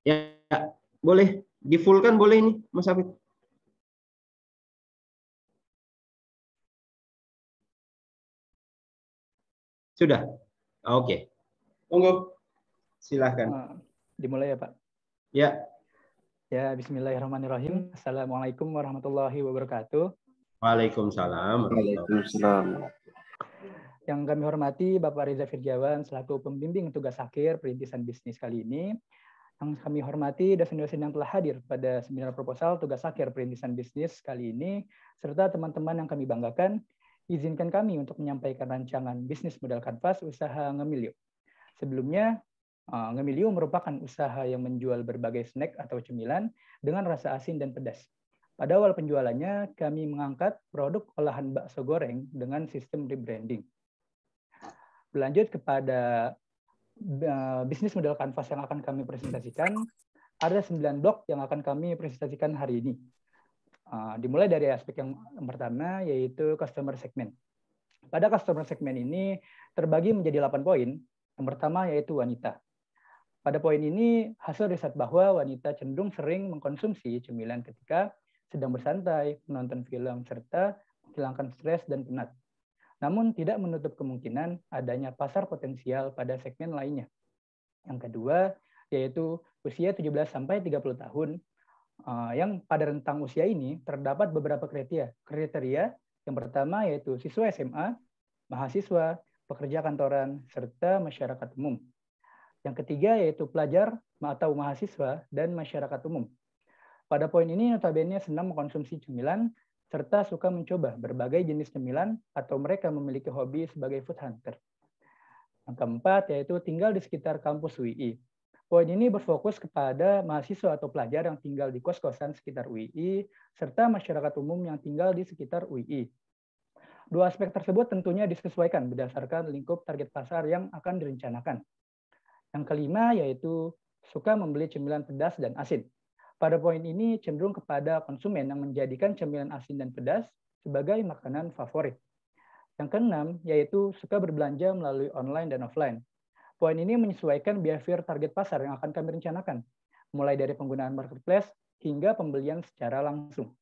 Ya, boleh. Di full kan boleh ini, Mas Hafid. Sudah? Oke. Okay. Tunggu. Silahkan. Ah, dimulai ya, Pak. Ya. Ya, bismillahirrahmanirrahim. Assalamualaikum warahmatullahi wabarakatuh. Waalaikumsalam. Waalaikumsalam. Yang kami hormati Bapak Riza Firjawan selaku pembimbing tugas akhir perintisan bisnis kali ini yang kami hormati dosen-dosen yang telah hadir pada seminar proposal tugas akhir perintisan bisnis kali ini, serta teman-teman yang kami banggakan, izinkan kami untuk menyampaikan rancangan bisnis modal kanvas usaha Ngemilio. Sebelumnya, eh, Ngemilio merupakan usaha yang menjual berbagai snack atau cemilan dengan rasa asin dan pedas. Pada awal penjualannya, kami mengangkat produk olahan bakso goreng dengan sistem rebranding. Berlanjut kepada Eh, bisnis model kanvas yang akan kami presentasikan, ada sembilan blok yang akan kami presentasikan hari ini. Uh, dimulai dari aspek yang pertama, yaitu customer segment. Pada customer segment ini terbagi menjadi delapan poin. Yang pertama yaitu wanita. Pada poin ini, hasil riset bahwa wanita cenderung sering mengkonsumsi cemilan ketika sedang bersantai, menonton film, serta menghilangkan stres dan penat namun tidak menutup kemungkinan adanya pasar potensial pada segmen lainnya. Yang kedua, yaitu usia 17 30 tahun eh, yang pada rentang usia ini terdapat beberapa kriteria. Kriteria yang pertama yaitu siswa SMA, mahasiswa, pekerja kantoran, serta masyarakat umum. Yang ketiga yaitu pelajar atau mahasiswa dan masyarakat umum. Pada poin ini notabene senang mengkonsumsi cemilan serta suka mencoba berbagai jenis cemilan atau mereka memiliki hobi sebagai food hunter. Yang keempat yaitu tinggal di sekitar kampus UI. Poin ini berfokus kepada mahasiswa atau pelajar yang tinggal di kos-kosan sekitar UI serta masyarakat umum yang tinggal di sekitar UI. Dua aspek tersebut tentunya disesuaikan berdasarkan lingkup target pasar yang akan direncanakan. Yang kelima yaitu suka membeli cemilan pedas dan asin. Pada poin ini cenderung kepada konsumen yang menjadikan cemilan asin dan pedas sebagai makanan favorit. Yang keenam, yaitu suka berbelanja melalui online dan offline. Poin ini menyesuaikan behavior target pasar yang akan kami rencanakan, mulai dari penggunaan marketplace hingga pembelian secara langsung.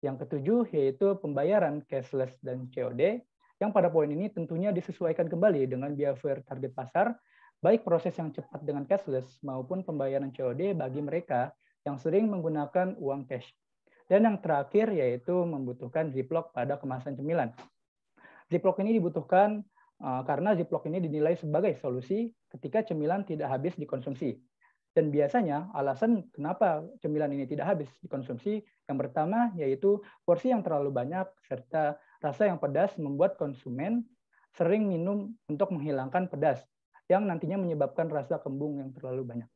Yang ketujuh, yaitu pembayaran cashless dan COD, yang pada poin ini tentunya disesuaikan kembali dengan behavior target pasar, baik proses yang cepat dengan cashless maupun pembayaran COD bagi mereka yang sering menggunakan uang cash. Dan yang terakhir yaitu membutuhkan ziplock pada kemasan cemilan. Ziplock ini dibutuhkan eh, karena ziplock ini dinilai sebagai solusi ketika cemilan tidak habis dikonsumsi. Dan biasanya alasan kenapa cemilan ini tidak habis dikonsumsi yang pertama yaitu porsi yang terlalu banyak serta rasa yang pedas membuat konsumen sering minum untuk menghilangkan pedas yang nantinya menyebabkan rasa kembung yang terlalu banyak.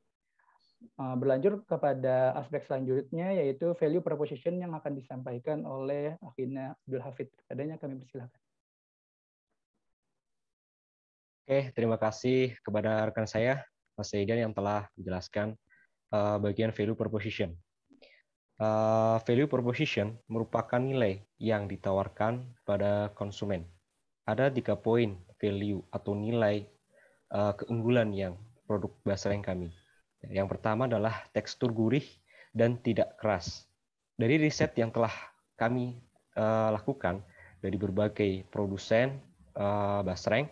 Uh, berlanjut kepada aspek selanjutnya yaitu value proposition yang akan disampaikan oleh Akhina Abdul Hafid. Adanya kami persilahkan. Oke, terima kasih kepada rekan saya, Mas Eidan yang telah menjelaskan uh, bagian value proposition. Uh, value proposition merupakan nilai yang ditawarkan pada konsumen. Ada tiga poin value atau nilai keunggulan yang produk bahasa yang kami yang pertama adalah tekstur gurih dan tidak keras. Dari riset yang telah kami uh, lakukan dari berbagai produsen uh, basreng,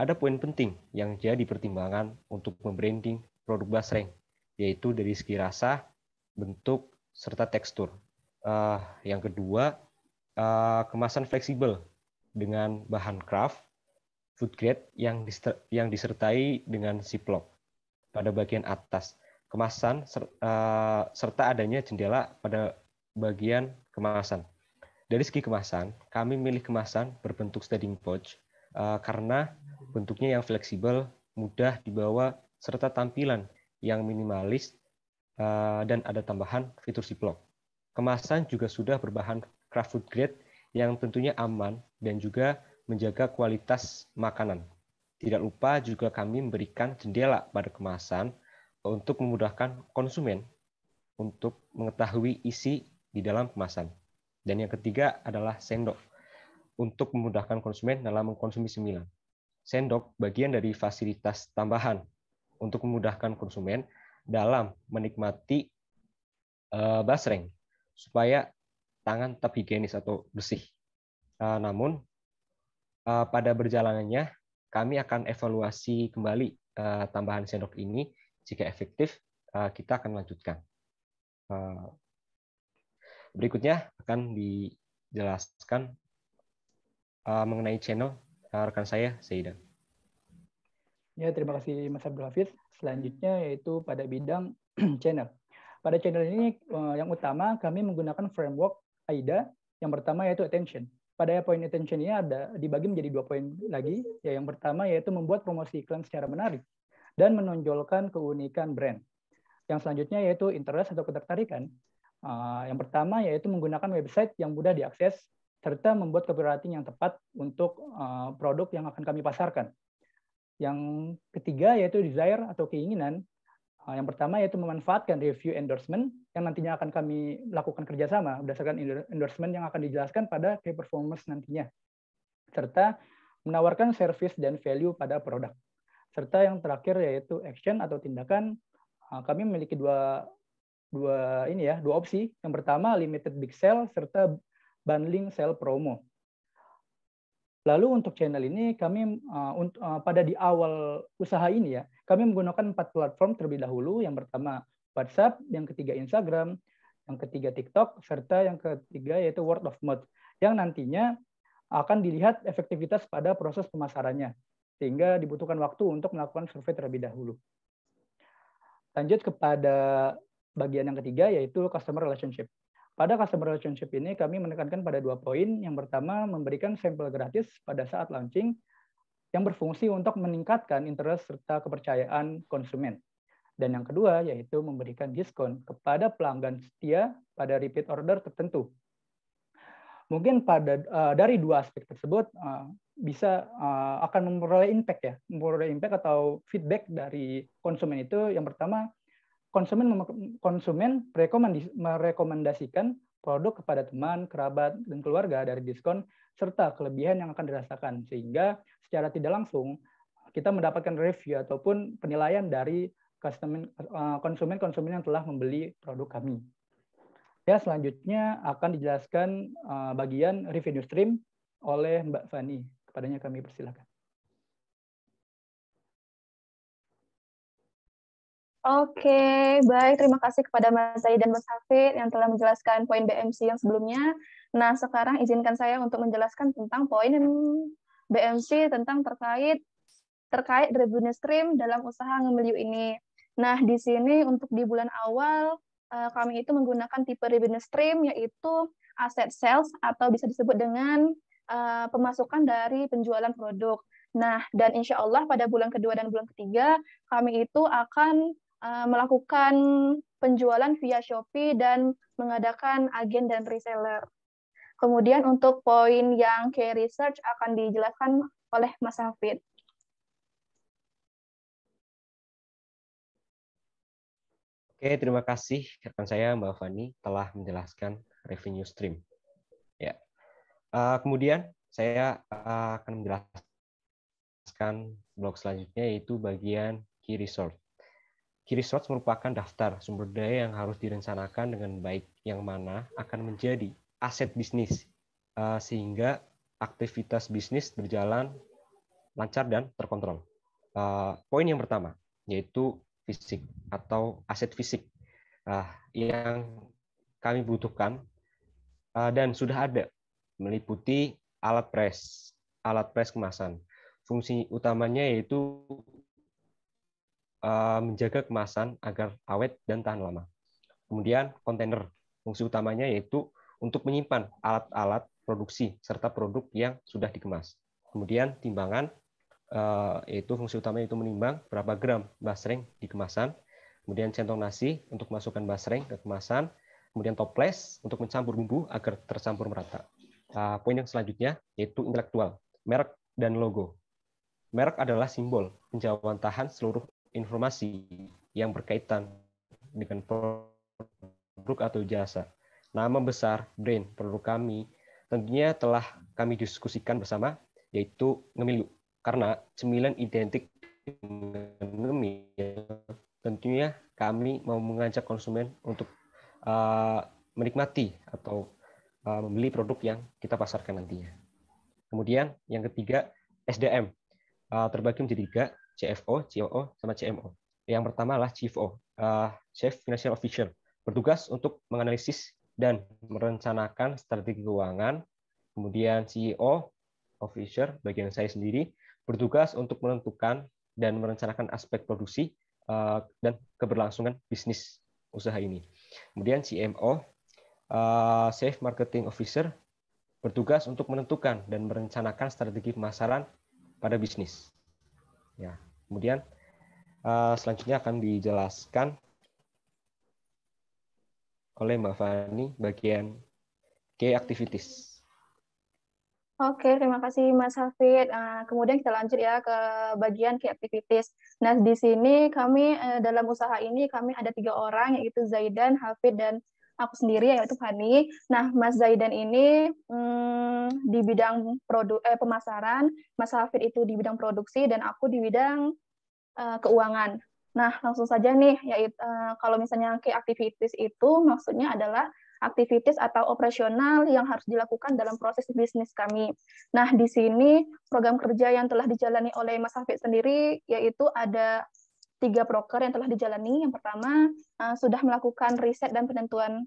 ada poin penting yang jadi pertimbangan untuk membranding produk basreng, yaitu dari segi rasa, bentuk, serta tekstur. Uh, yang kedua, uh, kemasan fleksibel dengan bahan craft, food grade yang, yang disertai dengan ziplock pada bagian atas kemasan eh, serta adanya jendela pada bagian kemasan. Dari segi kemasan, kami milih kemasan berbentuk standing pouch eh, karena bentuknya yang fleksibel, mudah dibawa, serta tampilan yang minimalis eh, dan ada tambahan fitur ziplock. Kemasan juga sudah berbahan craft food grade yang tentunya aman dan juga menjaga kualitas makanan. Tidak lupa juga kami memberikan jendela pada kemasan untuk memudahkan konsumen untuk mengetahui isi di dalam kemasan. Dan yang ketiga adalah sendok untuk memudahkan konsumen dalam mengkonsumsi cemilan. Sendok bagian dari fasilitas tambahan untuk memudahkan konsumen dalam menikmati eh, basreng supaya tangan tetap higienis atau bersih. Eh, namun eh, pada berjalanannya kami akan evaluasi kembali eh, tambahan sendok ini. Jika efektif, eh, kita akan lanjutkan. Eh, berikutnya akan dijelaskan mengenai channel rekan saya, Seidan. Ya, terima kasih Mas Abdul Hafiz. Selanjutnya yaitu pada bidang channel. Pada channel ini yang utama kami menggunakan framework AIDA. Yang pertama yaitu attention. Pada poin ini ada dibagi menjadi dua poin lagi. Ya, yang pertama yaitu membuat promosi iklan secara menarik dan menonjolkan keunikan brand. Yang selanjutnya yaitu interest atau ketertarikan. Uh, yang pertama yaitu menggunakan website yang mudah diakses serta membuat copywriting yang tepat untuk uh, produk yang akan kami pasarkan. Yang ketiga yaitu desire atau keinginan. Uh, yang pertama yaitu memanfaatkan review endorsement yang nantinya akan kami lakukan kerjasama berdasarkan endorsement yang akan dijelaskan pada key performance nantinya, serta menawarkan service dan value pada produk. Serta yang terakhir yaitu action atau tindakan, ah, kami memiliki dua dua ini ya dua opsi. Yang pertama limited big sale serta bundling sale promo. Lalu untuk channel ini kami uh, uh, pada di awal usaha ini ya, kami menggunakan empat platform terlebih dahulu. Yang pertama WhatsApp, yang ketiga Instagram, yang ketiga TikTok, serta yang ketiga yaitu word of mouth, yang nantinya akan dilihat efektivitas pada proses pemasarannya, sehingga dibutuhkan waktu untuk melakukan survei terlebih dahulu. Lanjut kepada bagian yang ketiga, yaitu customer relationship. Pada customer relationship ini kami menekankan pada dua poin. Yang pertama, memberikan sampel gratis pada saat launching yang berfungsi untuk meningkatkan interest serta kepercayaan konsumen. Dan yang kedua yaitu memberikan diskon kepada pelanggan setia pada repeat order tertentu. Mungkin pada uh, dari dua aspek tersebut uh, bisa uh, akan memperoleh impact ya, memperoleh impact atau feedback dari konsumen itu. Yang pertama, konsumen konsumen merekomendasikan produk kepada teman, kerabat, dan keluarga dari diskon serta kelebihan yang akan dirasakan sehingga secara tidak langsung kita mendapatkan review ataupun penilaian dari Eh, konsumen-konsumen yang telah membeli produk kami. Ya, selanjutnya akan dijelaskan eh, bagian revenue stream oleh Mbak Fani. Kepadanya kami persilakan. Oke, baik. Terima kasih kepada Mas Zaid dan Mas Hafid yang telah menjelaskan poin BMC yang sebelumnya. Nah, sekarang izinkan saya untuk menjelaskan tentang poin BMC tentang terkait terkait revenue stream dalam usaha ngemeliu ini. Nah, di sini untuk di bulan awal eh, kami itu menggunakan tipe revenue stream yaitu asset sales atau bisa disebut dengan eh, pemasukan dari penjualan produk. Nah, dan insya Allah pada bulan kedua dan bulan ketiga kami itu akan eh, melakukan penjualan via Shopee dan mengadakan agen dan reseller. Kemudian untuk poin yang key research akan dijelaskan oleh Mas Hafid. Oke, terima kasih rekan saya Mbak Fani telah menjelaskan revenue stream. Ya, uh, kemudian saya eh, akan menjelaskan blok selanjutnya yaitu bagian key resource. Key resource merupakan daftar sumber daya yang harus direncanakan dengan baik yang mana akan menjadi aset bisnis uh, sehingga aktivitas bisnis berjalan lancar dan terkontrol. Uh, poin yang pertama yaitu fisik atau aset fisik uh, yang kami butuhkan uh, dan sudah ada meliputi alat pres, alat pres kemasan. Fungsi utamanya yaitu uh, menjaga kemasan agar awet dan tahan lama. Kemudian kontainer, fungsi utamanya yaitu untuk menyimpan alat-alat produksi serta produk yang sudah dikemas. Kemudian timbangan, Eh, yaitu fungsi utamanya itu menimbang berapa gram basreng di kemasan, kemudian centong nasi untuk masukkan basreng ke kemasan, kemudian toples untuk mencampur bumbu agar tercampur merata. Eh, poin yang selanjutnya yaitu intelektual, merek dan logo. Merek adalah simbol tahan seluruh informasi yang berkaitan dengan produk atau jasa. Nama besar brand produk kami tentunya telah kami diskusikan bersama yaitu ngemilu karena cemilan identik dengan mie tentunya kami mau mengajak konsumen untuk uh, menikmati atau uh, membeli produk yang kita pasarkan nantinya. Kemudian yang ketiga SDM uh, eh, terbagi menjadi tiga CFO, COO, sama CMO. Yang pertama adalah CFO, uh, Chief Financial Officer, bertugas untuk menganalisis dan merencanakan strategi keuangan. Kemudian CEO, Officer, bagian saya sendiri, bertugas untuk menentukan dan merencanakan aspek produksi eh, dan keberlangsungan bisnis usaha ini. Kemudian CMO, Safe eh, Chief Marketing Officer, bertugas untuk menentukan dan merencanakan strategi pemasaran pada bisnis. Ya, kemudian eh, selanjutnya akan dijelaskan oleh Mbak Fani bagian key activities. Oke, terima kasih Mas Hafid. Uh, kemudian kita lanjut ya ke bagian key activities. Nah, di sini kami uh, dalam usaha ini kami ada tiga orang yaitu Zaidan, Hafid dan aku sendiri yaitu Fani. Nah, Mas Zaidan ini um, di bidang produ eh, pemasaran, Mas Hafid itu di bidang produksi dan aku di bidang uh, keuangan. Nah, langsung saja nih, yaitu uh, eh, kalau misalnya key activities itu maksudnya adalah aktivitas atau operasional yang harus dilakukan dalam proses bisnis kami. Nah, di sini program kerja yang telah dijalani oleh Mas Hafid sendiri yaitu ada tiga broker yang telah dijalani. Yang pertama, eh, sudah melakukan riset dan penentuan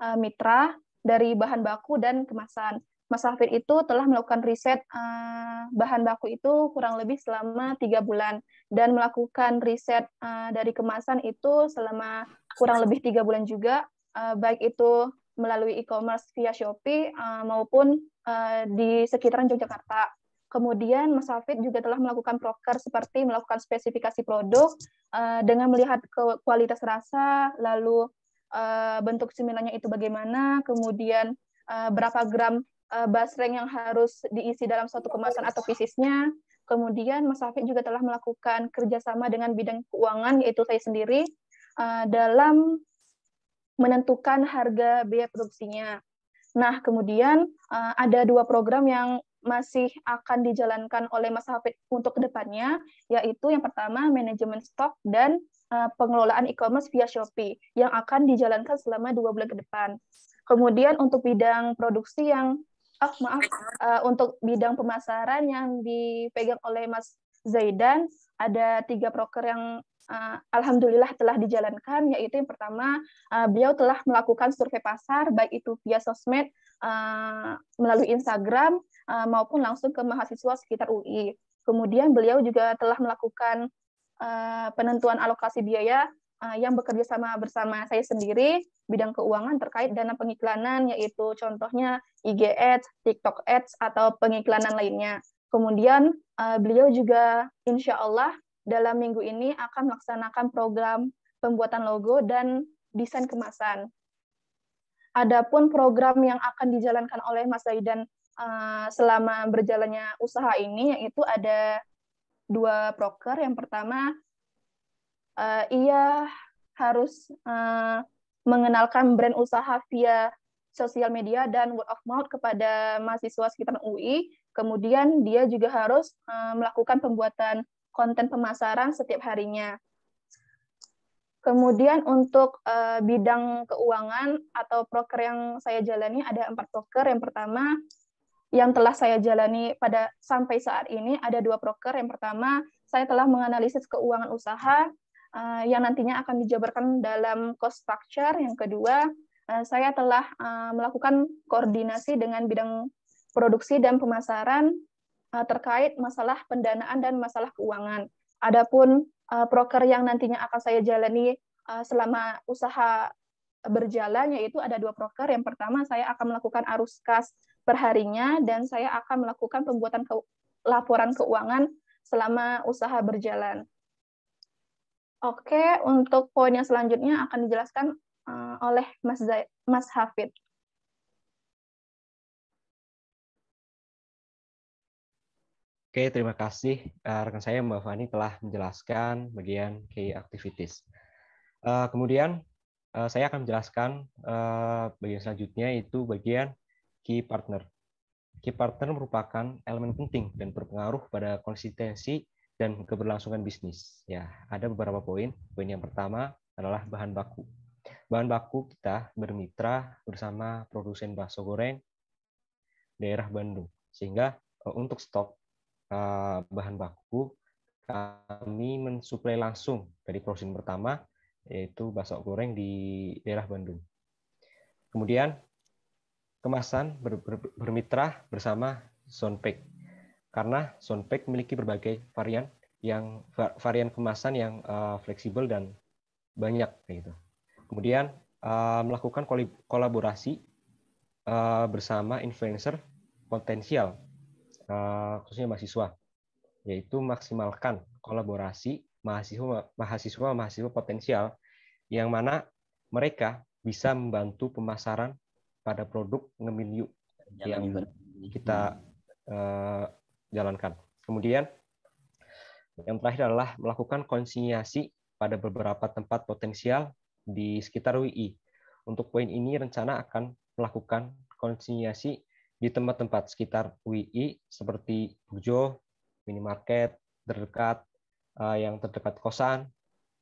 eh, mitra dari bahan baku dan kemasan. Mas Hafid itu telah melakukan riset eh, bahan baku itu kurang lebih selama tiga bulan dan melakukan riset dari kemasan itu selama kurang lebih tiga bulan juga uh, baik itu melalui e-commerce via Shopee uh, maupun uh, di sekitaran Yogyakarta. Kemudian Mas Hafid juga telah melakukan proker seperti melakukan spesifikasi produk uh, dengan melihat ke kualitas rasa, lalu uh, bentuk cemilannya itu bagaimana, kemudian uh, berapa gram uh, basreng yang harus diisi dalam suatu kemasan atau pisisnya. Kemudian Mas Hafid juga telah melakukan kerjasama dengan bidang keuangan, yaitu saya sendiri, uh, dalam menentukan harga biaya produksinya. Nah, kemudian eh, ada dua program yang masih akan dijalankan oleh Mas Hafid untuk kedepannya, yaitu yang pertama manajemen stok dan eh, pengelolaan e-commerce via Shopee yang akan dijalankan selama dua bulan ke depan. Kemudian untuk bidang produksi yang, oh maaf, eh, untuk bidang pemasaran yang dipegang oleh Mas Zaidan, ada tiga broker yang uh, alhamdulillah telah dijalankan yaitu yang pertama uh, beliau telah melakukan survei pasar baik itu via sosmed uh, melalui Instagram uh, maupun langsung ke mahasiswa sekitar UI. Kemudian beliau juga telah melakukan uh, penentuan alokasi biaya uh, yang bekerja sama bersama saya sendiri bidang keuangan terkait dana pengiklanan yaitu contohnya IG Ads, TikTok Ads atau pengiklanan lainnya. Kemudian uh, beliau juga insya Allah dalam minggu ini akan melaksanakan program pembuatan logo dan desain kemasan. Adapun program yang akan dijalankan oleh Mas Zaidan uh, eh, selama berjalannya usaha ini yaitu ada dua proker. Yang pertama uh, ia harus uh, mengenalkan brand usaha via sosial media dan word of mouth kepada mahasiswa sekitar UI. Kemudian dia juga harus uh, melakukan pembuatan konten pemasaran setiap harinya. Kemudian untuk uh, bidang keuangan atau proker yang saya jalani ada empat proker. Yang pertama yang telah saya jalani pada sampai saat ini ada dua proker. Yang pertama saya telah menganalisis keuangan usaha uh, yang nantinya akan dijabarkan dalam cost structure. Yang kedua uh, saya telah uh, melakukan koordinasi dengan bidang produksi dan pemasaran Eh, terkait masalah pendanaan dan masalah keuangan. Adapun proker eh, yang nantinya akan saya jalani eh, selama usaha berjalan yaitu ada dua proker. Yang pertama saya akan melakukan arus kas perharinya dan saya akan melakukan pembuatan ke laporan keuangan selama usaha berjalan. Oke, untuk poin yang selanjutnya akan dijelaskan oleh Mas Zai Mas Hafid. Oke, terima kasih uh, rekan saya Mbak Fani telah menjelaskan bagian key activities. Uh, kemudian uh, saya akan menjelaskan uh, bagian selanjutnya itu bagian key partner. Key partner merupakan elemen penting dan berpengaruh pada konsistensi dan keberlangsungan bisnis. Ya, ada beberapa poin. Poin yang pertama adalah bahan baku. Bahan baku kita bermitra bersama produsen bakso goreng daerah Bandung sehingga untuk stok Eh, bahan baku kami mensuplai langsung dari produsen pertama yaitu basok goreng di daerah Bandung. Kemudian kemasan ber, ber, bermitra bersama Sonpek karena Sonpek memiliki berbagai varian yang varian kemasan yang uh, fleksibel dan banyak gitu. Kemudian uh, melakukan kolaborasi uh, bersama influencer potensial Eh, khususnya mahasiswa, yaitu maksimalkan kolaborasi mahasiswa mahasiswa mahasiswa potensial yang mana mereka bisa membantu pemasaran pada produk yuk yang kita eh, jalankan. Kemudian yang terakhir adalah melakukan konsinyasi pada beberapa tempat potensial di sekitar WI. Untuk poin ini rencana akan melakukan konsinyasi di tempat-tempat sekitar UI seperti Burjo, minimarket terdekat, eh, yang terdekat kosan,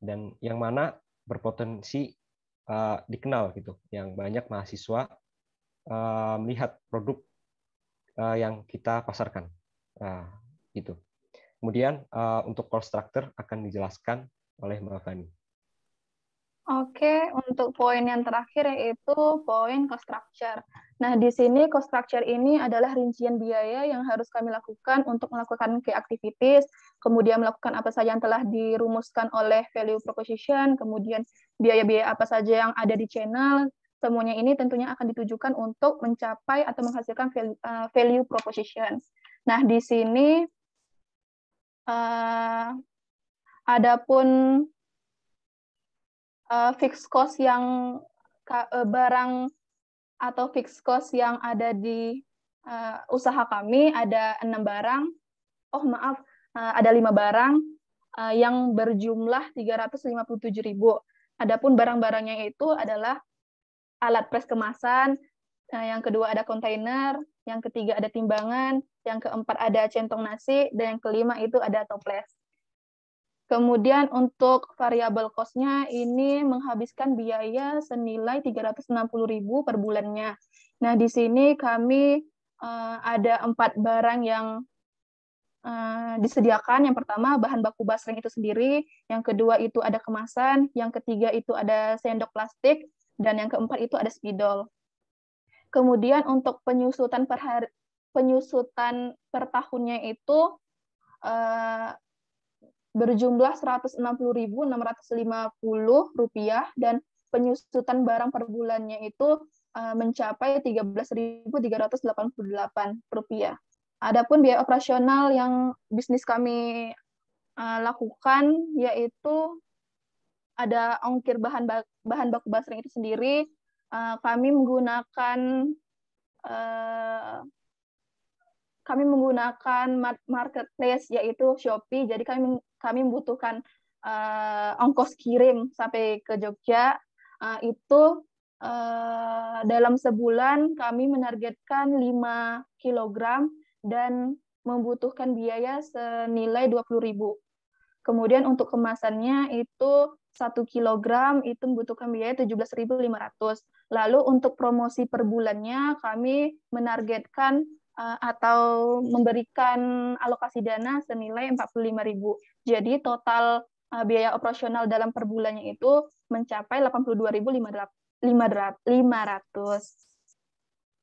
dan yang mana berpotensi eh, dikenal gitu, yang banyak mahasiswa eh, melihat produk yang kita pasarkan, nah, gitu. Kemudian untuk call structure akan dijelaskan oleh Mbak Fani. Oke, untuk poin yang terakhir yaitu poin cost structure. Nah, di sini cost structure ini adalah rincian biaya yang harus kami lakukan untuk melakukan key activities, kemudian melakukan apa saja yang telah dirumuskan oleh value proposition, kemudian biaya-biaya apa saja yang ada di channel, semuanya ini tentunya akan ditujukan untuk mencapai atau menghasilkan value, eh, proposition. Nah, di sini uh, adapun uh, fixed cost yang eh, barang atau fixed cost yang ada di uh, usaha kami ada enam barang. Oh maaf, uh, ada lima barang uh, yang berjumlah tiga ratus lima puluh tujuh ribu. Adapun barang-barangnya itu adalah alat pres kemasan, uh, yang kedua ada kontainer, yang ketiga ada timbangan, yang keempat ada centong nasi, dan yang kelima itu ada toples. Kemudian untuk variabel kosnya ini menghabiskan biaya senilai 360.000 per bulannya. Nah, di sini kami uh, ada empat barang yang uh, disediakan. Yang pertama bahan baku basreng itu sendiri, yang kedua itu ada kemasan, yang ketiga itu ada sendok plastik, dan yang keempat itu ada spidol. Kemudian untuk penyusutan per hari, penyusutan per tahunnya itu uh, berjumlah Rp160.650 dan penyusutan barang per bulannya itu eh, mencapai Rp13.388. Adapun biaya operasional yang bisnis kami eh, lakukan yaitu ada ongkir bahan bahan baku basring itu sendiri eh, kami menggunakan kami menggunakan marketplace yaitu Shopee. Jadi kami kami membutuhkan uh, ongkos kirim sampai ke Jogja uh, itu uh, dalam sebulan kami menargetkan 5 kg dan membutuhkan biaya senilai 20.000. Kemudian untuk kemasannya itu 1 kg itu membutuhkan biaya 17.500. Lalu untuk promosi per bulannya kami menargetkan Eh, atau memberikan alokasi dana senilai 45.000. Jadi total eh, biaya operasional dalam per bulannya itu mencapai 82.500.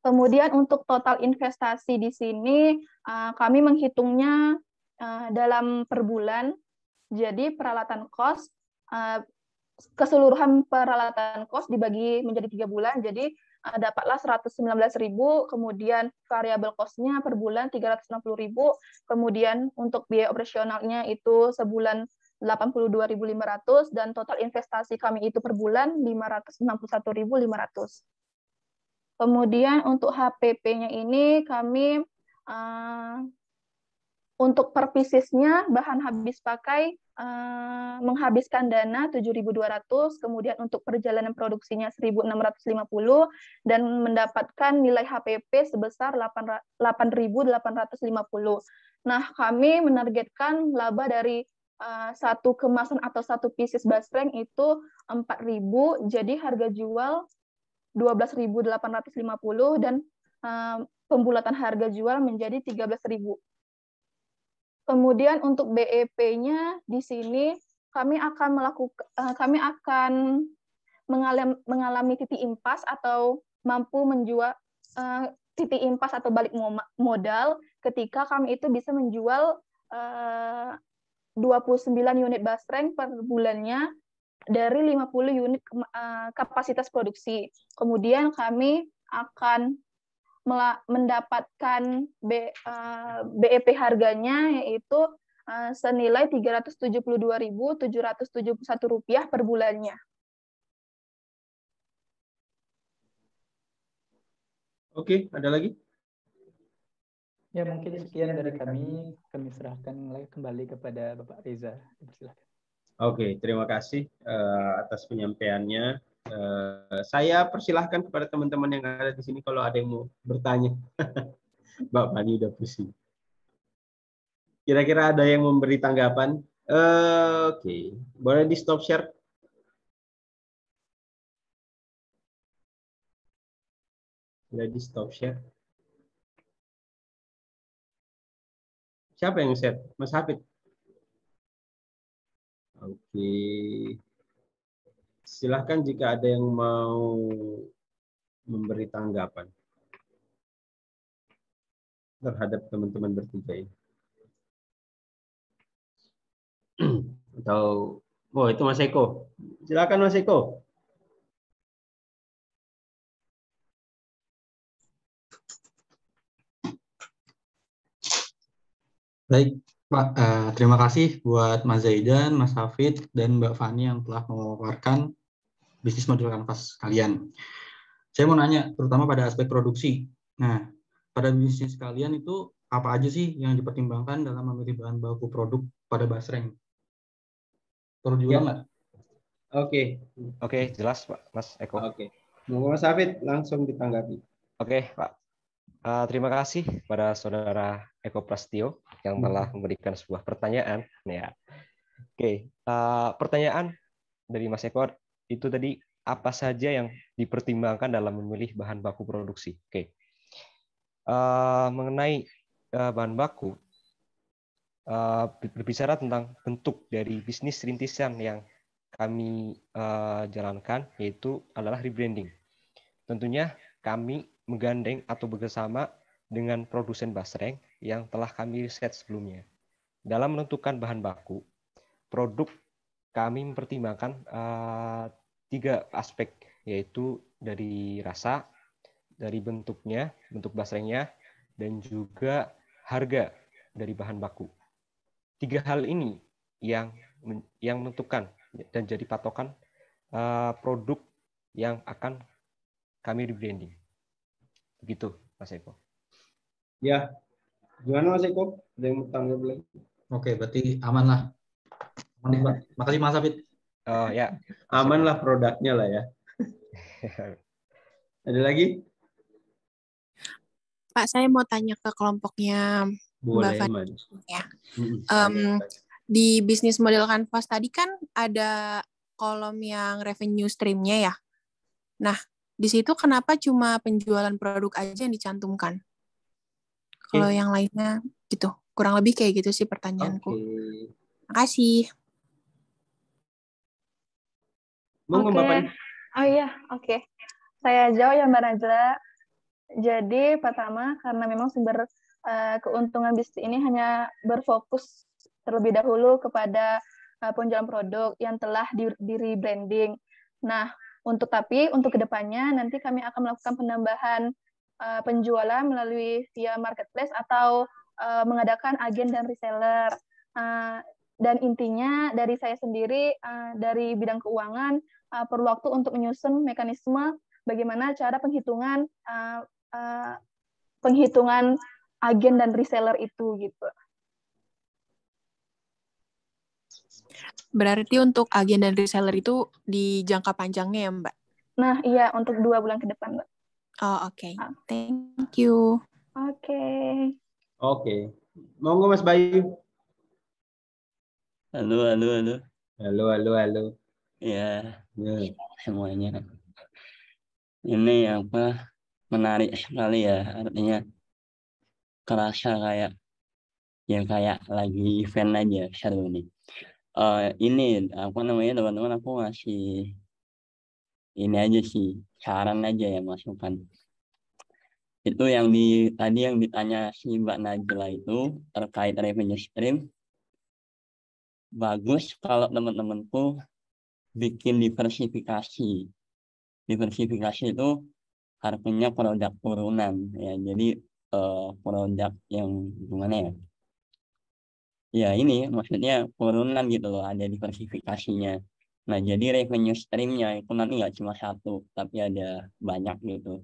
Kemudian untuk total investasi di sini eh, kami menghitungnya dalam per bulan. Jadi peralatan kos keseluruhan peralatan kos dibagi menjadi tiga bulan. Jadi Eh, dapatlah 119.000, kemudian variabel cost-nya per bulan 360.000, kemudian untuk biaya operasionalnya itu sebulan 82.500 dan total investasi kami itu per bulan 561.500. Kemudian untuk HPP-nya ini kami uh, untuk per bahan habis pakai Eh, menghabiskan dana 7.200, kemudian untuk perjalanan produksinya 1.650 dan mendapatkan nilai HPP sebesar 8.850. Nah, kami menargetkan laba dari eh, satu kemasan atau satu pieces basreng itu 4.000, jadi harga jual 12.850 dan eh, pembulatan harga jual menjadi 13.000. Kemudian untuk BEP-nya di sini kami akan melakukan eh, kami akan mengalami, mengalami titik impas atau mampu menjual eh, titik impas atau balik modal ketika kami itu bisa menjual 29 eh, unit basreng per bulannya dari 50 unit kapasitas produksi. Kemudian kami akan mendapatkan B, uh, eh, BEP harganya yaitu uh, senilai Rp372.771 per bulannya. Oke, ada lagi? Ya, mungkin sekian dari kami. Kami serahkan kembali kepada Bapak Reza. Oke, terima kasih uh, atas penyampaiannya. Eh, saya persilahkan kepada teman-teman yang ada di sini kalau ada yang mau bertanya. Mbak Pani udah pusing. Kira-kira ada yang memberi tanggapan? Uh, Oke, okay. boleh di stop share? Boleh di stop share? Siapa yang share? Mas Hafid? Oke. Okay silahkan jika ada yang mau memberi tanggapan terhadap teman-teman bertiga ini. Atau oh itu Mas Eko. Silakan Mas Eko. Baik, Pak. Uh, terima kasih buat Mas Zaidan, Mas Hafid, dan Mbak Fani yang telah memaparkan bisnis model kanvas kalian. Saya mau nanya terutama pada aspek produksi. Nah, pada bisnis kalian itu apa aja sih yang dipertimbangkan dalam memilih bahan baku produk pada Basreng? Perlu diulang ya. nggak? Ya. Oke. Okay. Oke, okay, jelas Pak Mas Eko. Oke. Okay. Mas Hafid langsung ditanggapi. Oke, okay, Pak. Uh, terima kasih pada Saudara Eko Prastio yang hmm. telah memberikan sebuah pertanyaan. Ya. Oke, okay. uh, eh, pertanyaan dari Mas Eko itu tadi apa saja yang dipertimbangkan dalam memilih bahan baku produksi. Oke, okay. uh, eh, mengenai uh, bahan baku, uh, berbicara tentang bentuk dari bisnis rintisan yang kami uh, jalankan yaitu adalah rebranding. Tentunya kami menggandeng atau bekerjasama dengan produsen basreng yang telah kami riset sebelumnya. Dalam menentukan bahan baku, produk kami mempertimbangkan uh, tiga aspek yaitu dari rasa, dari bentuknya, bentuk basrengnya, dan juga harga dari bahan baku. Tiga hal ini yang yang menentukan dan jadi patokan eh, produk yang akan kami rebranding. Begitu, Mas Eko. Ya, gimana Mas Eko? Ada yang Oke, berarti aman lah. Terima Makasih Mas Abid. Oh ya. Aman lah produknya lah ya. Ada lagi? Pak, saya mau tanya ke kelompoknya Boleh, Mbak Fadil. Ya. Um, di bisnis model kanvas tadi kan ada kolom yang revenue streamnya ya. Nah, di situ kenapa cuma penjualan produk aja yang dicantumkan? Kalau okay. yang lainnya gitu. Kurang lebih kayak gitu sih pertanyaanku. Okay. Makasih. Oke, okay. Bapak. Oh iya, oke. Okay. Saya jawab ya Mbak Najla. Jadi pertama karena memang sumber uh, keuntungan bisnis ini hanya berfokus terlebih dahulu kepada uh, penjualan produk yang telah di, di rebranding. Nah, untuk tapi untuk kedepannya nanti kami akan melakukan penambahan uh, penjualan melalui via marketplace atau uh, mengadakan agen dan reseller. Uh, dan intinya dari saya sendiri uh, dari bidang keuangan uh, perlu waktu untuk menyusun mekanisme bagaimana cara penghitungan uh, uh, penghitungan agen dan reseller itu gitu. Berarti untuk agen dan reseller itu di jangka panjangnya ya Mbak? Nah iya untuk dua bulan ke depan Mbak. Oh oke, okay. Ah. thank you. Oke. Okay. Oke, okay. monggo Mas Bayu. Halo halo halo. Halo halo halo ya semuanya ini apa menarik sekali ya artinya kerasa kayak ya kayak lagi event aja seru ini, uh, eh, ini apa namanya teman-teman aku masih ini aja sih saran aja ya masukan itu yang di tadi yang ditanya si Mbak Najla itu terkait revenue stream bagus kalau teman-temanku bikin diversifikasi. Diversifikasi itu artinya produk turunan ya. Jadi eh, produk yang gimana ya? Ya ini maksudnya turunan gitu loh ada diversifikasinya. Nah jadi revenue streamnya itu nanti nggak cuma satu tapi ada banyak gitu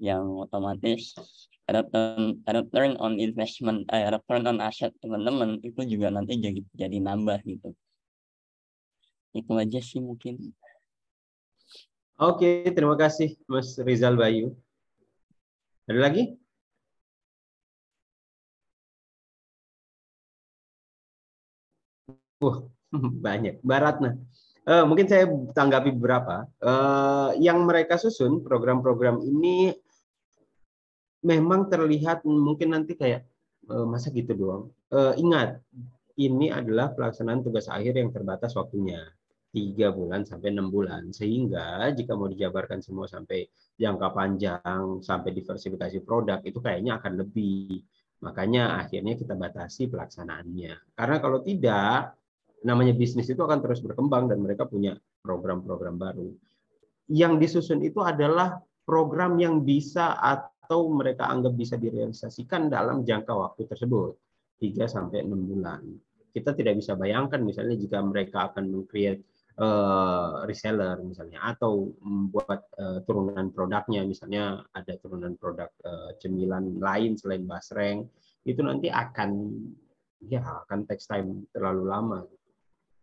yang otomatis ada turn on investment eh, return on asset teman-teman itu juga nanti jadi jadi nambah gitu itu aja sih mungkin Oke, terima kasih Mas Rizal Bayu. Ada lagi? uh, banyak. nah. Uh, mungkin saya tanggapi beberapa. Uh, yang mereka susun program-program ini memang terlihat mungkin nanti kayak uh, masa gitu doang. Uh, ingat, ini adalah pelaksanaan tugas akhir yang terbatas waktunya tiga bulan sampai enam bulan sehingga jika mau dijabarkan semua sampai jangka panjang sampai diversifikasi produk itu kayaknya akan lebih makanya akhirnya kita batasi pelaksanaannya karena kalau tidak namanya bisnis itu akan terus berkembang dan mereka punya program-program baru yang disusun itu adalah program yang bisa atau mereka anggap bisa direalisasikan dalam jangka waktu tersebut 3 sampai 6 bulan kita tidak bisa bayangkan misalnya jika mereka akan meng-create Eh, reseller misalnya atau membuat uh, turunan produknya misalnya ada turunan produk uh, cemilan lain selain basreng itu nanti akan ya akan text time terlalu lama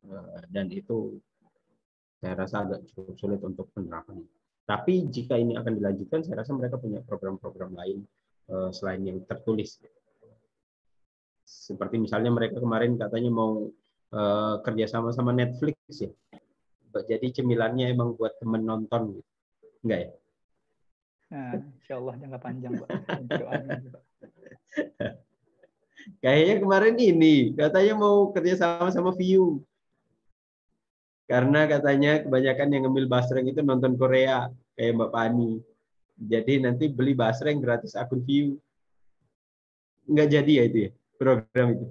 uh, dan itu saya rasa agak cukup sulit untuk penerapan Tapi jika ini akan dilanjutkan, saya rasa mereka punya program-program lain uh, selain yang tertulis. Seperti misalnya mereka kemarin katanya mau uh, kerjasama sama Netflix ya gitu. Jadi cemilannya emang buat temen nonton gitu. Enggak ya? Nah, insya Allah jangka panjang, Pak. Kayaknya kemarin ini katanya mau kerja sama sama View. Karena katanya kebanyakan yang ngambil Basreng itu nonton Korea kayak Mbak Pani. Jadi nanti beli Basreng gratis akun View. Enggak jadi ya itu ya program itu.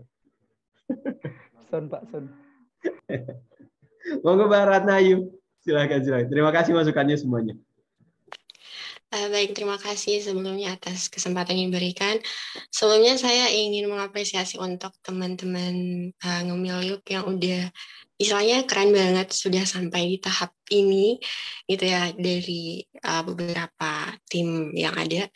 Son Pak Son. Monggo Mbak Ratna Ayu. Silakan, silakan. Terima kasih masukannya semuanya. Eh, baik, terima kasih sebelumnya atas kesempatan yang diberikan. Sebelumnya saya ingin mengapresiasi untuk teman-teman uh, yuk yang udah Istilahnya keren banget sudah sampai di tahap ini gitu ya dari uh, beberapa tim yang ada.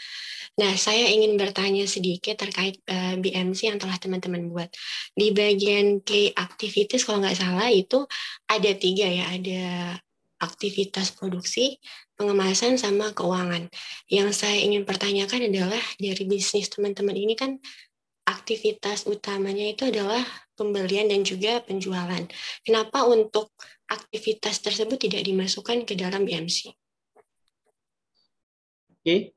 Nah, saya ingin bertanya sedikit terkait uh, eh, BMC yang telah teman-teman buat. Di bagian key activities kalau nggak salah itu ada tiga ya, ada aktivitas produksi, pengemasan, sama keuangan. Yang saya ingin pertanyakan adalah dari bisnis teman-teman ini kan aktivitas utamanya itu adalah pembelian dan juga penjualan. Kenapa untuk aktivitas tersebut tidak dimasukkan ke dalam BMC? Oke.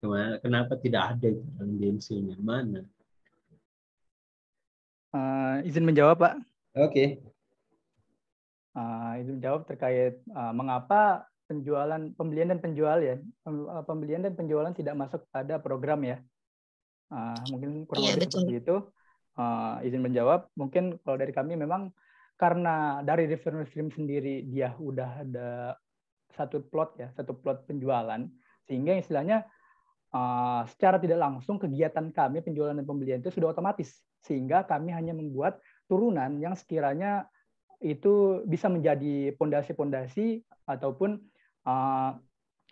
Okay. Kenapa tidak ada di dalam bmc nya Mana? Uh, izin menjawab, Pak. Oke. Okay. Uh, eh, izin menjawab terkait uh, mengapa penjualan pembelian dan penjualan ya. eh, pembelian dan penjualan tidak masuk pada program ya uh, mungkin kurang ya, seperti itu uh, izin menjawab mungkin kalau dari kami memang karena dari revenue stream sendiri dia udah ada satu plot ya satu plot penjualan sehingga istilahnya uh, secara tidak langsung kegiatan kami penjualan dan pembelian itu sudah otomatis sehingga kami hanya membuat turunan yang sekiranya itu bisa menjadi pondasi-pondasi ataupun Ah,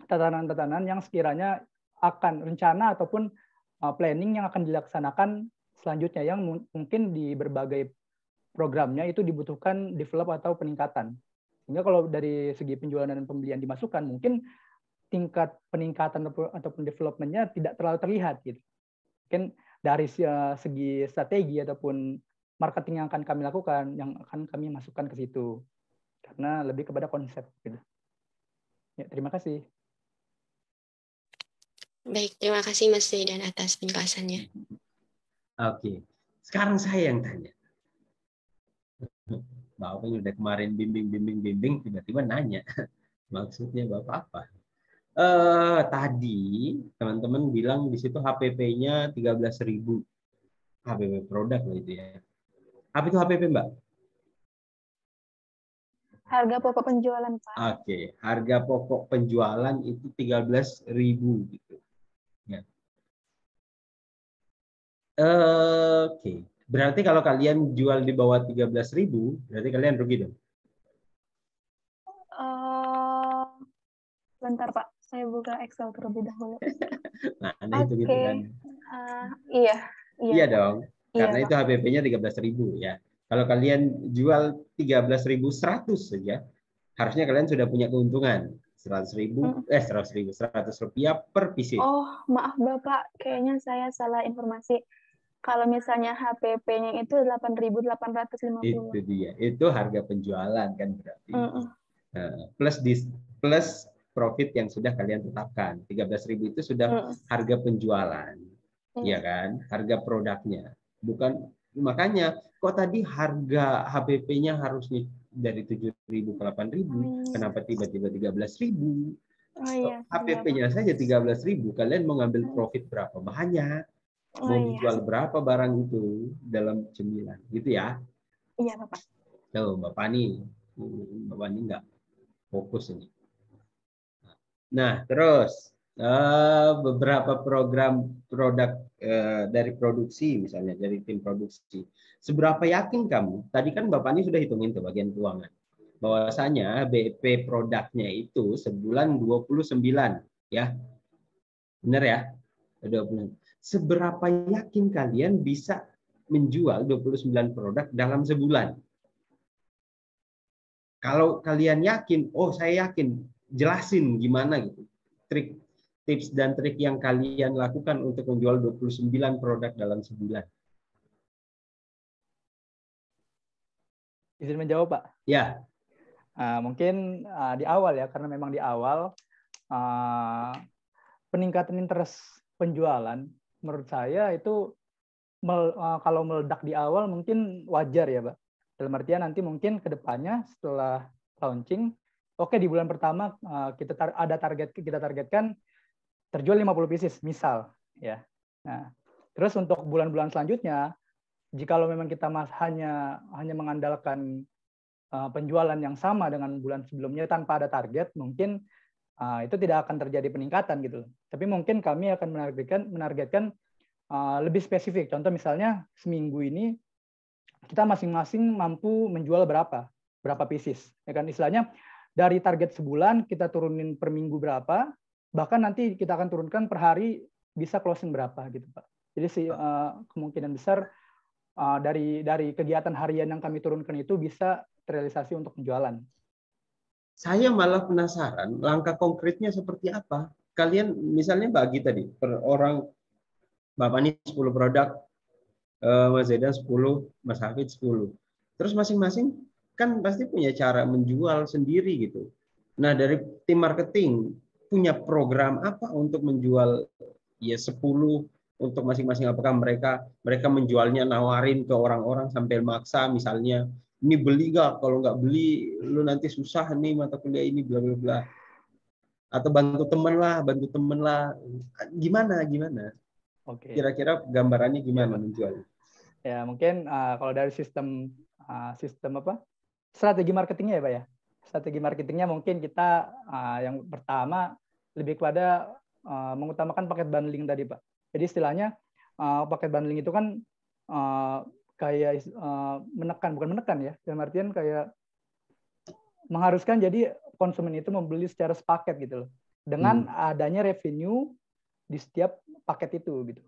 tatanan-tatanan yang sekiranya akan rencana ataupun ah, planning yang akan dilaksanakan selanjutnya yang mungkin di berbagai programnya itu dibutuhkan develop atau peningkatan. Sehingga kalau dari segi penjualan dan pembelian dimasukkan mungkin tingkat peningkatan ataupun developmentnya tidak terlalu terlihat gitu. Mungkin dari segi strategi ataupun marketing yang akan kami lakukan yang akan kami masukkan ke situ karena lebih kepada konsep gitu. Ya, terima kasih. Baik, terima kasih Mas Zaidan atas penjelasannya. Oke, sekarang saya yang tanya. Bapak udah kemarin bimbing-bimbing-bimbing, tiba-tiba nanya. Maksudnya Bapak apa? Eh, tadi teman-teman bilang di situ HPP-nya 13.000. HPP produk gitu ya. Apa itu HPP Mbak? Harga pokok penjualan, Pak. Oke, okay. harga pokok penjualan itu 13.000 gitu. Ya. Oke, okay. berarti kalau kalian jual di bawah 13.000, berarti kalian rugi dong. Uh, bentar, Pak. Saya buka Excel terlebih dahulu. nah, okay. itu gitu kan. Uh, iya, iya. Iya dong. Iya, Karena iya, itu HPP-nya 13.000 ya. Kalau kalian jual 13.100 saja, harusnya kalian sudah punya keuntungan. 100 ribu, hmm. eh 100 ribu, 100 rupiah per PC. Oh, maaf Bapak, kayaknya saya salah informasi. Kalau misalnya HPP-nya itu 8.850. Itu dia, itu harga penjualan kan berarti. Hmm. Nah, plus dis, plus profit yang sudah kalian tetapkan. ribu itu sudah hmm. harga penjualan. Hmm. Iya kan? Harga produknya. Bukan makanya kok tadi harga HPP-nya harus nih dari 7.000 ke 8.000, iya. kenapa tiba-tiba 13.000? Oh, iya, iya HPP-nya saja 13.000, kalian mau ngambil profit berapa? Bahannya oh, mau iya. dijual berapa barang itu dalam cemilan, gitu ya? Iya, Bapak. Tuh, Bapak nih, hmm, Bapak nih nggak fokus ini. Nah, terus eh, beberapa program produk Eh, dari produksi misalnya dari tim produksi seberapa yakin kamu tadi kan bapak ini sudah hitungin tuh bagian keuangan bahwasanya BP produknya itu sebulan 29 ya benar ya 20 seberapa yakin kalian bisa menjual 29 produk dalam sebulan kalau kalian yakin oh saya yakin jelasin gimana gitu trik tips dan trik yang kalian lakukan untuk menjual 29 produk dalam sebulan? Izin menjawab, Pak? Ya. Uh, mungkin uh, di awal ya, karena memang di awal uh, peningkatan interest penjualan, menurut saya itu mel, uh, kalau meledak di awal mungkin wajar ya, Pak. Dalam artian nanti mungkin kedepannya setelah launching, oke okay, di bulan pertama uh, kita tar ada target kita targetkan terjual 50 pieces misal ya. Nah, terus untuk bulan-bulan selanjutnya jika lo memang kita mas hanya hanya mengandalkan uh, penjualan yang sama dengan bulan sebelumnya tanpa ada target mungkin uh, itu tidak akan terjadi peningkatan gitu Tapi mungkin kami akan menargetkan menargetkan uh, lebih spesifik. Contoh misalnya seminggu ini kita masing-masing mampu menjual berapa berapa pieces ya kan istilahnya dari target sebulan kita turunin per minggu berapa bahkan nanti kita akan turunkan per hari bisa closing berapa gitu pak jadi si uh, kemungkinan besar uh, dari dari kegiatan harian yang kami turunkan itu bisa terrealisasi untuk penjualan saya malah penasaran langkah konkretnya seperti apa kalian misalnya bagi tadi per orang bapak ini 10 produk Mas Zedan 10 Mas Hafid 10 terus masing-masing kan pasti punya cara menjual sendiri gitu nah dari tim marketing punya program apa untuk menjual ya 10 untuk masing-masing apakah mereka mereka menjualnya nawarin ke orang-orang sampai maksa misalnya ini beli gak kalau nggak beli lu nanti susah nih mata kuliah ini bla bla bla atau bantu temen lah bantu temen lah gimana gimana Oke. kira-kira gambarannya gimana ya. menjualnya ya mungkin uh, kalau dari sistem uh, sistem apa strategi marketingnya ya pak ya strategi marketingnya mungkin kita uh, yang pertama lebih kepada uh, mengutamakan paket bundling tadi pak jadi istilahnya uh, paket bundling itu kan uh, kayak uh, menekan bukan menekan ya dalam artian kayak mengharuskan jadi konsumen itu membeli secara sepaket gitu loh dengan hmm. adanya revenue di setiap paket itu gitu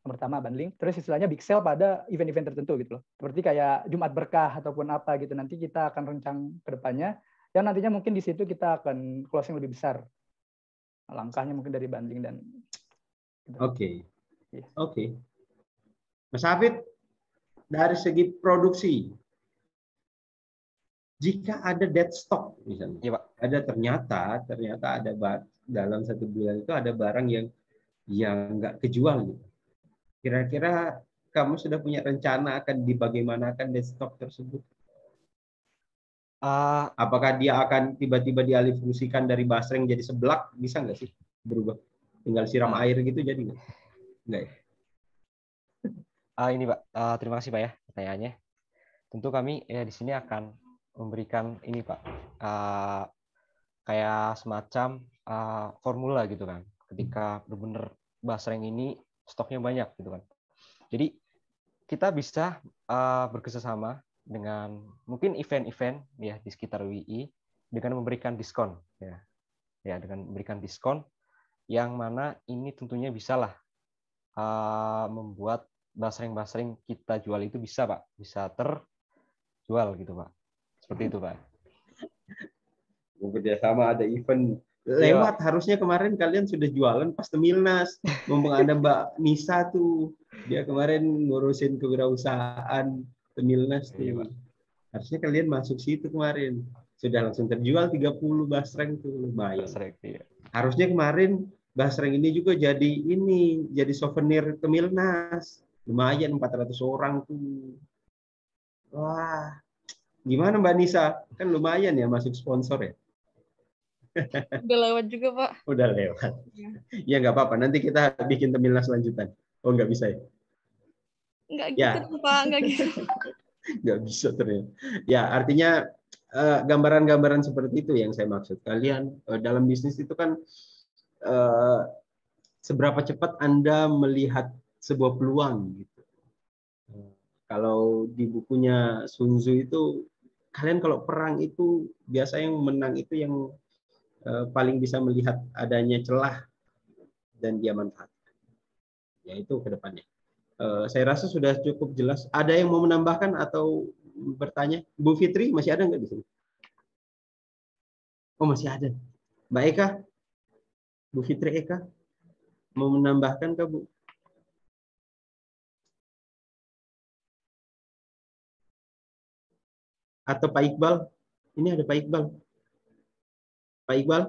pertama bundling terus istilahnya big sale pada event-event tertentu gitu loh seperti kayak Jumat berkah ataupun apa gitu nanti kita akan rencang ke depannya dan nantinya mungkin di situ kita akan closing lebih besar langkahnya mungkin dari bundling dan gitu. oke okay. Iya. oke okay. Mas Hafid dari segi produksi jika ada dead stock misalnya ya, Pak. ada ternyata ternyata ada dalam satu bulan itu ada barang yang yang nggak kejual gitu Kira-kira kamu sudah punya rencana akan dibagaimanakan desktop tersebut? Uh, Apakah dia akan tiba-tiba dialih fungsikan dari basreng jadi seblak? Bisa nggak sih berubah? Tinggal siram uh, air gitu jadi nggak? Nggak ya? Uh, ini Pak, uh, terima kasih Pak ya pertanyaannya. Tentu kami ya di sini akan memberikan ini Pak, uh, kayak semacam uh, formula gitu kan. Ketika benar-benar basreng ini stoknya banyak gitu kan. Jadi kita bisa uh, dengan mungkin event-event ya di sekitar Wi dengan memberikan diskon ya ya dengan memberikan diskon yang mana ini tentunya bisalah uh, ah, membuat basring-basring kita jual itu bisa pak bisa terjual gitu pak seperti hmm. itu pak bekerja sama ada event lewat iya. harusnya kemarin kalian sudah jualan pas temilnas mumpung ada Mbak Nisa tuh dia kemarin ngurusin kewirausahaan temilnas tuh Yo. Iya. harusnya kalian masuk situ kemarin sudah langsung terjual 30 basreng tuh lumayan basreng, iya. harusnya kemarin basreng ini juga jadi ini jadi souvenir temilnas lumayan 400 orang tuh wah gimana Mbak Nisa kan lumayan ya masuk sponsor ya Udah lewat juga, Pak. Udah lewat. Iya. Ya nggak ya, apa-apa. Nanti kita bikin temilas lanjutan. Oh nggak bisa ya? Nggak ya. gitu, Pak. Nggak gitu. nggak bisa ternyata. Ya artinya eh, gambaran-gambaran seperti itu yang saya maksud. Kalian eh, dalam bisnis itu kan eh, seberapa cepat Anda melihat sebuah peluang gitu. Kalau di bukunya Sun itu kalian kalau perang itu biasa yang menang itu yang Eh, paling bisa melihat adanya celah dan dia manfaatkan. Yaitu ke depannya. Eh, saya rasa sudah cukup jelas. Ada yang mau menambahkan atau bertanya? Bu Fitri masih ada nggak di sini? Oh masih ada. Mbak Eka, Bu Fitri Eka, mau menambahkan ke Bu? Atau Pak Iqbal? Ini ada Pak Iqbal. Pak Iqbal?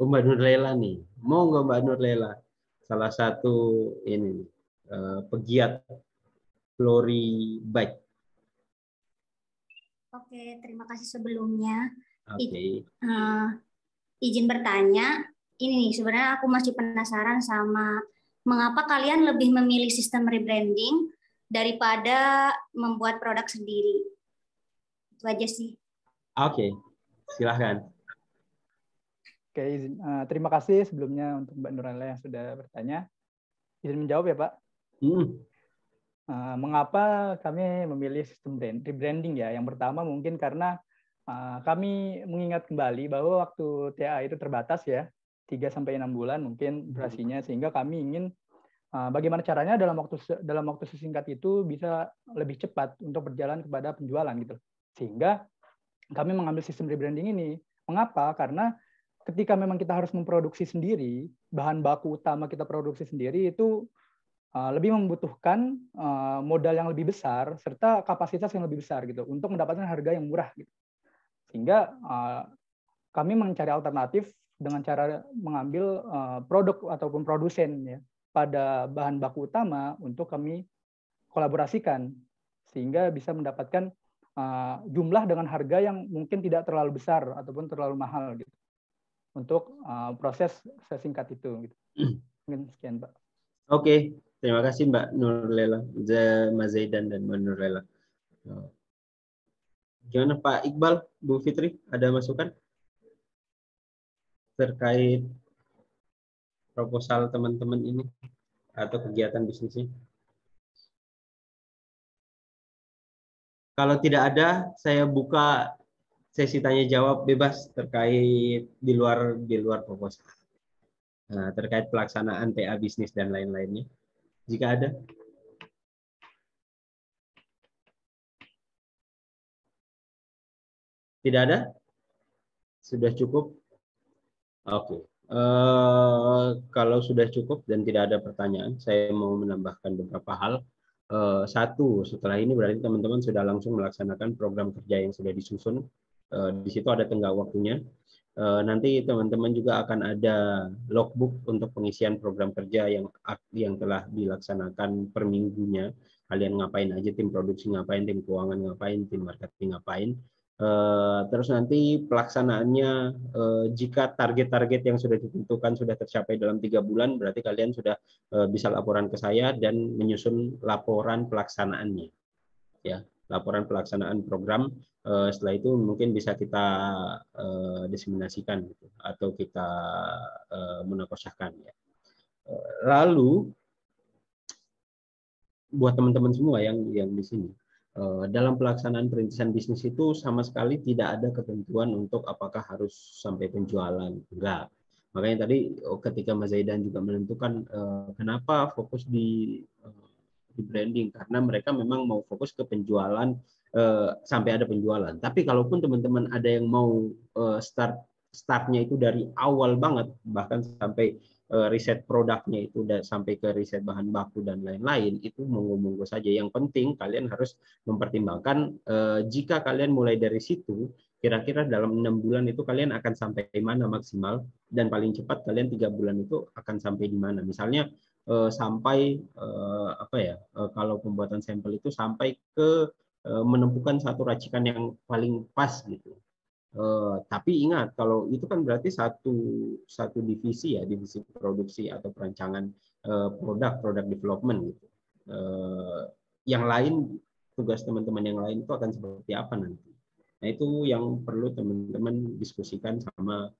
Oh, Mbak Nur Lela nih. Mau nggak Mbak Nur Lela? Salah satu ini uh, pegiat Flori Bike. Oke, terima kasih sebelumnya. Oke. Okay. Uh, eh, izin bertanya, ini nih sebenarnya aku masih penasaran sama mengapa kalian lebih memilih sistem rebranding daripada membuat produk sendiri. Itu aja sih. Oke. Okay. Silahkan. Oke, izin. Uh, terima kasih sebelumnya untuk Mbak Nurala yang sudah bertanya. Izin menjawab ya Pak. Hmm. Uh, mengapa kami memilih sistem brand, rebranding ya? Yang pertama mungkin karena uh, kami mengingat kembali bahwa waktu TA itu terbatas ya, 3 sampai 6 bulan mungkin durasinya sehingga kami ingin uh, bagaimana caranya dalam waktu dalam waktu sesingkat itu bisa lebih cepat untuk berjalan kepada penjualan gitu. Sehingga kami mengambil sistem rebranding ini. Mengapa? Karena ketika memang kita harus memproduksi sendiri, bahan baku utama kita produksi sendiri itu uh, lebih membutuhkan uh, modal yang lebih besar serta kapasitas yang lebih besar gitu untuk mendapatkan harga yang murah gitu. Sehingga uh, kami mencari alternatif dengan cara mengambil produk ataupun produsen ya pada bahan baku utama untuk kami kolaborasikan sehingga bisa mendapatkan Eh, jumlah dengan harga yang mungkin tidak terlalu besar ataupun terlalu mahal gitu untuk uh, proses sesingkat itu gitu. Mungkin sekian Pak. Oke, okay. terima kasih Mbak Nurlela, Mas Zaidan dan Mbak Nurlela. Oh. Gimana Pak Iqbal, Bu Fitri, ada masukan terkait proposal teman-teman ini atau kegiatan bisnisnya? Kalau tidak ada, saya buka sesi tanya jawab bebas terkait di luar di luar proposal. Nah, terkait pelaksanaan TA bisnis dan lain-lainnya. Jika ada. Tidak ada? Sudah cukup? Oke. Okay. Uh, eh, kalau sudah cukup dan tidak ada pertanyaan, saya mau menambahkan beberapa hal. Eh, satu setelah ini berarti teman-teman sudah langsung melaksanakan program kerja yang sudah disusun eh, di situ ada tenggak waktunya eh, nanti teman-teman juga akan ada logbook untuk pengisian program kerja yang yang telah dilaksanakan per minggunya kalian ngapain aja tim produksi ngapain tim keuangan ngapain tim marketing ngapain Eh, terus nanti pelaksanaannya eh, jika target-target yang sudah ditentukan sudah tercapai dalam tiga bulan, berarti kalian sudah eh, bisa laporan ke saya dan menyusun laporan pelaksanaannya, ya laporan pelaksanaan program. Setelah itu mungkin bisa kita diseminasikan gitu atau kita menakosahkan ya. Lalu buat teman-teman semua yang yang di sini Eh, dalam pelaksanaan perintisan bisnis itu sama sekali tidak ada ketentuan untuk apakah harus sampai penjualan enggak makanya tadi oh, ketika Mas Zaidan juga menentukan eh, kenapa fokus di eh, di branding karena mereka memang mau fokus ke penjualan sampai ada penjualan tapi kalaupun teman-teman ada yang mau start startnya itu dari awal banget bahkan sampai Eh, riset produknya itu udah sampai ke riset bahan baku dan lain-lain itu monggo-monggo saja. Yang penting kalian harus mempertimbangkan eh, jika kalian mulai dari situ kira-kira dalam enam bulan itu kalian akan sampai mana maksimal dan paling cepat kalian tiga bulan itu akan sampai di mana misalnya eh, sampai apa ya kalau pembuatan sampel itu sampai ke menemukan satu racikan yang paling pas gitu Eh, tapi ingat kalau itu kan berarti satu satu divisi ya divisi produksi atau perancangan eh, produk produk development gitu. Eh, yang lain tugas teman-teman yang lain itu akan seperti apa nanti. Nah itu yang perlu teman-teman diskusikan sama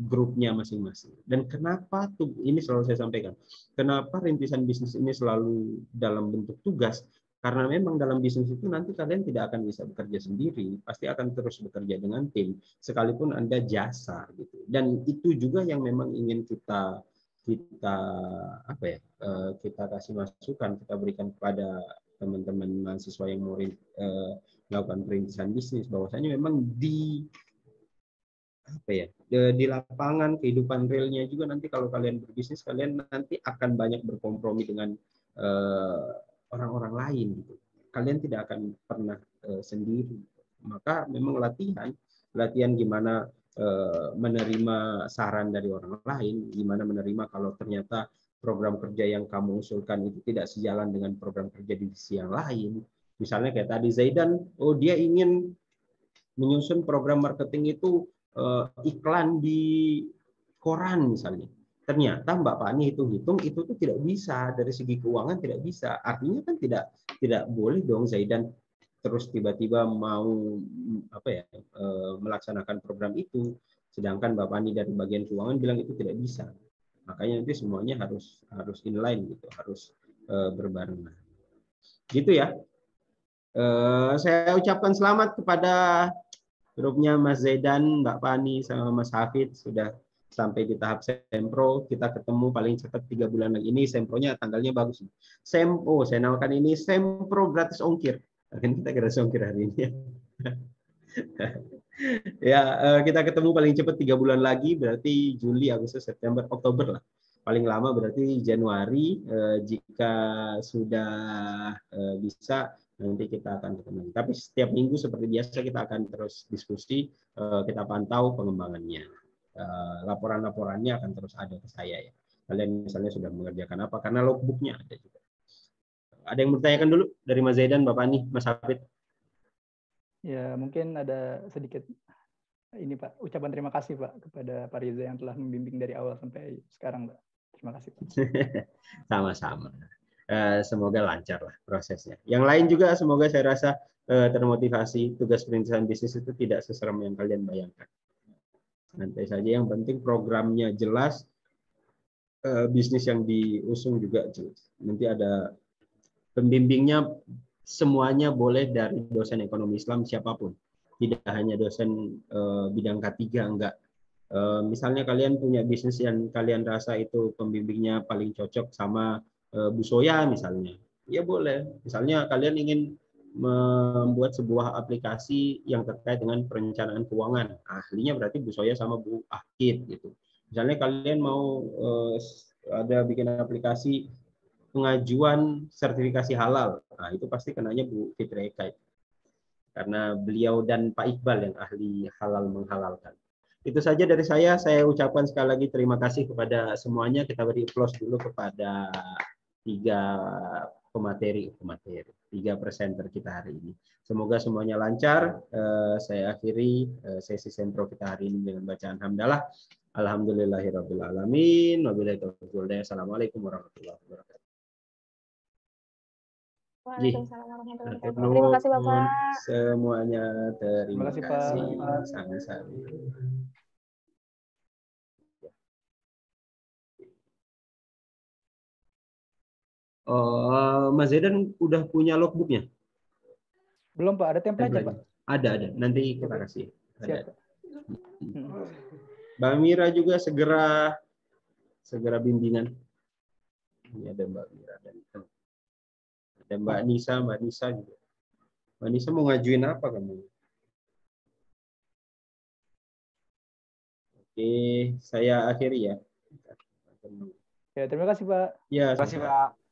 grupnya masing-masing. Dan kenapa tuh ini selalu saya sampaikan, kenapa rintisan bisnis ini selalu dalam bentuk tugas? Karena memang dalam bisnis itu nanti kalian tidak akan bisa bekerja sendiri, pasti akan terus bekerja dengan tim, sekalipun Anda jasa gitu. Dan itu juga yang memang ingin kita kita apa ya eh, kita kasih masukan kita berikan kepada teman-teman mahasiswa yang mau eh, melakukan perintisan bisnis bahwasanya memang di apa ya di lapangan kehidupan realnya juga nanti kalau kalian berbisnis kalian nanti akan banyak berkompromi dengan eh, orang-orang lain gitu. Kalian tidak akan pernah e, sendiri. Maka memang latihan, latihan gimana e, menerima saran dari orang lain, gimana menerima kalau ternyata program kerja yang kamu usulkan itu tidak sejalan dengan program kerja di sisi yang lain. Misalnya kayak tadi Zaidan, oh dia ingin menyusun program marketing itu e, iklan di koran misalnya. Ternyata Mbak Pani hitung-hitung itu tuh tidak bisa dari segi keuangan tidak bisa. Artinya kan tidak tidak boleh dong Zaidan terus tiba-tiba mau mm, apa ya eh, melaksanakan program itu sedangkan Mbak Pani dari bagian keuangan bilang itu tidak bisa. Makanya nanti semuanya harus harus inline gitu, harus eh, berbarengan. Gitu ya. Eh, saya ucapkan selamat kepada grupnya Mas Zaidan, Mbak Pani sama Mas Hafid sudah sampai di tahap sempro kita ketemu paling cepat tiga bulan lagi ini sempronya tanggalnya bagus sem oh saya namakan ini sempro gratis ongkir kan kita gratis ongkir hari ini ya eh, kita ketemu paling cepat tiga bulan lagi berarti Juli Agustus September Oktober lah paling lama berarti Januari eh, jika sudah eh, bisa nanti kita akan ketemu tapi setiap minggu seperti biasa kita akan terus diskusi kita pantau pengembangannya Eh, laporan-laporannya akan terus ada ke saya ya. Kalian misalnya sudah mengerjakan apa karena logbooknya ada juga. Ada yang bertanyakan dulu dari Mas Zaidan, Bapak Ani, Mas Hafid. Ya, mungkin ada sedikit ini Pak, ucapan terima kasih Pak kepada Pak Riza yang telah membimbing dari awal sampai sekarang Pak. Terima kasih Pak. Sama-sama. Eh, semoga lancar lah prosesnya. Yang lain juga semoga saya rasa eh, termotivasi tugas perintisan bisnis itu tidak seseram yang kalian bayangkan. Nanti saja yang penting programnya jelas, eh, bisnis yang diusung juga jelas. Nanti ada pembimbingnya semuanya boleh dari dosen ekonomi Islam siapapun. Tidak hanya dosen eh, bidang K3 enggak. Eh, misalnya kalian punya bisnis yang kalian rasa itu pembimbingnya paling cocok sama Bu Soya misalnya. Ya boleh. Misalnya kalian ingin membuat sebuah aplikasi yang terkait dengan perencanaan keuangan. Ahlinya berarti Bu Soya sama Bu Akid gitu. Misalnya kalian mau eh, ada bikin aplikasi pengajuan sertifikasi halal. Nah, itu pasti kenanya Bu Fitri Eka. Karena beliau dan Pak Iqbal yang ahli halal menghalalkan. Itu saja dari saya. Saya ucapkan sekali lagi terima kasih kepada semuanya. Kita beri applause dulu kepada tiga pemateri pemateri tiga presenter kita hari ini. Semoga semuanya lancar. Eh, saya akhiri eh, sesi sentro kita hari ini dengan bacaan hamdalah. Alhamdulillahirobbilalamin. Wabillahi Assalamualaikum warahmatullahi wabarakatuh. Waalaikumsalam warahmatullahi wabarakatuh. Terima kasih Bapak. Semuanya terima, terima kasih. Pak. sangat-sangat Uh, Mas Zaidan udah punya logbooknya? Belum Pak, ada template aja Pak. Ada, ada. Nanti kita kasih. Ada. Siap. Hmm. Mbak Mira juga segera segera bimbingan. Ini ada Mbak Mira dan ada Mbak Nisa, Mbak Nisa juga. Mbak Nisa mau ngajuin apa kamu? Oke, saya akhiri ya. Ya, terima kasih Pak. Ya, terima kasih Pak.